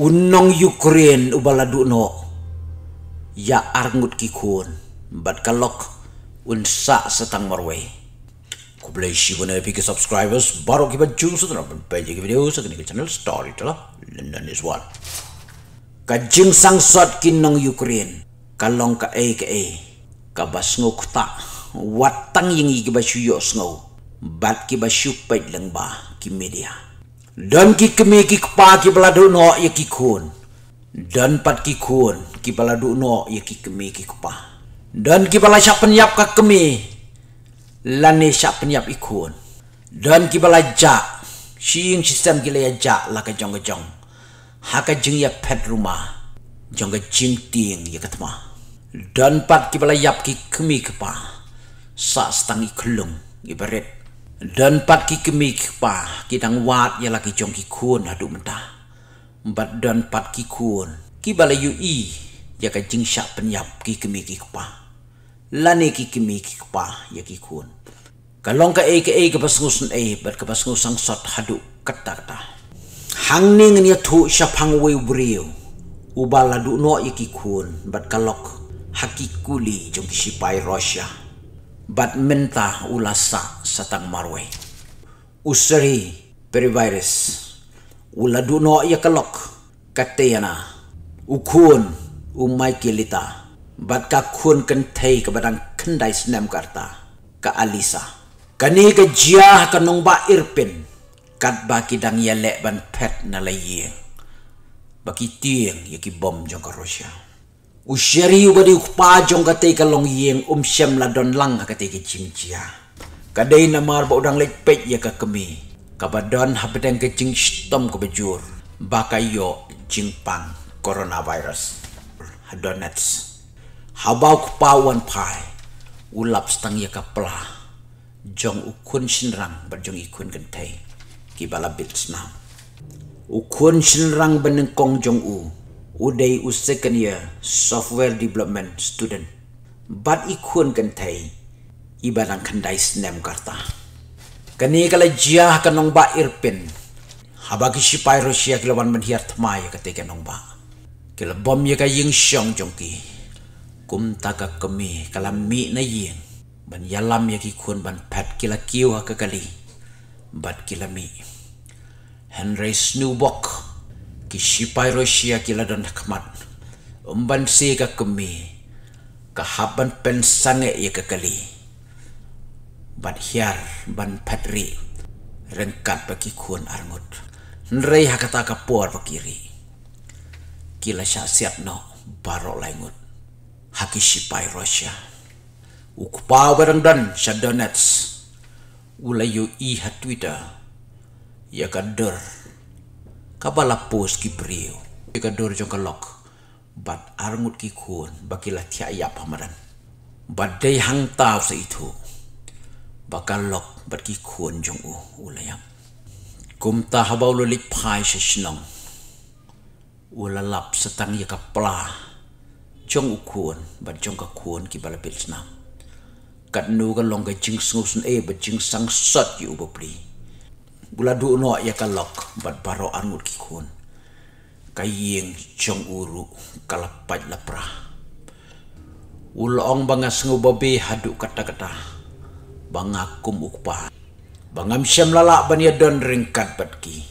unong Ukraine ubaladu no ya argut kikun bat kalok unsa setang Norway ku boleh si bone pick subscribers baru ki baju sutra pun page video sekini ke channel story telah London is one kajim sang sot kinong Ukraine kalong ka ai ka ai ka bas ngok ta watang yingi ki basyo ngau bat ki basyo pet lengba ki media dan ki kemi ki kepa ki beladu no ya ki kun. Dan pat ki kun ki beladu no ya ki kemi ki kepa. Dan ki bala siap penyap ka kemi. Lani siap penyap ikun. Dan ki bala ja. Si ing sistem ki laya ja la ka jong jong. Ha ka jing ya pet rumah. Jong ka jing ting ya ketma. Dan pat ki bala yap ki kemi kepa. Sa stangi kelung ibaret dan pat ki kemi ki pa ki dang wat ya laki jong ki kun adu menta bat dan pat ki kun ki bala yu i ya ka jing sha penyap ki kemi ki pa la ne ki kemi ki pa ya ki kun kalong ka e ka e ka pasngus e bat ka pasngus sang sot hadu kata kata hang ning ni tu sha pang wei brio u bala du no ya ki kun bat kalok hakikuli jong ki sipai rosya bat menta ulasak sa tang marway. Usari perivirus. Ula duno iya kalok. Katayana. Ukun umay kilita. Bat ka kun kentay ka badang kandais nam karta. Ka alisa. Kani ka jiyah kanong ba irpin. Kat ba kidang yalek ban pet na layiang. Baki tiang yaki bom jong ka Russia. Usari ubadi ukpa jong katay ka long yeng umsyam ladon lang katay ka jimjiyah. Kadai nama arba udang lepek ya kakemi. Kabadan habedang kecing stom ke bejur. Bakayo jingpang coronavirus. Hadonets. Habau kupawan pai. Ulap setang ya kapela. Jong ukun sinrang berjong ikun gentay. Kibala bitsnam. Ukun sinrang benengkong jong u. Udai u second year software development student. Bat ikun gentay. Kibala ibarang kandai snem karta. Kani kala jia kanong ba irpin. Habagi si pai Rusia kilawan menhiar temai ketika nong ba. Kila bom ya kayang syong jongki. Kum taka kemi kala mi na yang. Ban yalam ya kikun ban pet kila kiwa ha kekali. Bat kila mi. Henry Snubok. Ki si pai Rusia kila dan hakmat. Umban si ka kemi. Kahaban pensange ya kekali. Ke บันเฮียร์บันพัดรีเรื่องการปกิควรอารมุดนเรียกตากระปวดปกิรีกิลชาเสียบโนบารอลายงุดฮักิชิปายรัสเซียอุกปาวเวรันดันชาดอนเนตส์อุลายูอีฮัตวิดายากันดอร์กับลาปูสกิบริโอยากันดอร์จงกล็อกบัดอารมุดกิควรบักิลาที่อายาพมรันบัดได้หังตาวสิทู bakal lok bat ki khun jong u ulayam kum ta habau lo lik phai sa shnong ula lap sa tang ya ka pla jong u khun bat jong ka khun ki bala pil snam kat nu ka long ka jing sung sun e bat jing sang sat ki u bapri bula du no ya ka lok bat baro angul ki khun kayeng jong uru kalapat lapra ulong bangas ngubabi haduk kata-kata kata kata bangakum ukpa bangam syam lala bani don ringkat batki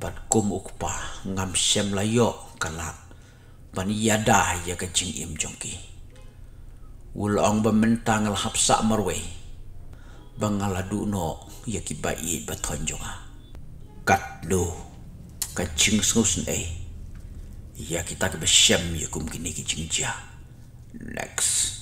bat kum ukpa ngam syam layo kalak bani yada ya kecing im jongki ulong bementang al hapsa marwe bangaladu no ya ki bai batonjonga kat lo kecing sungsun eh ya kita ke besyam ya kum kini kecing ja next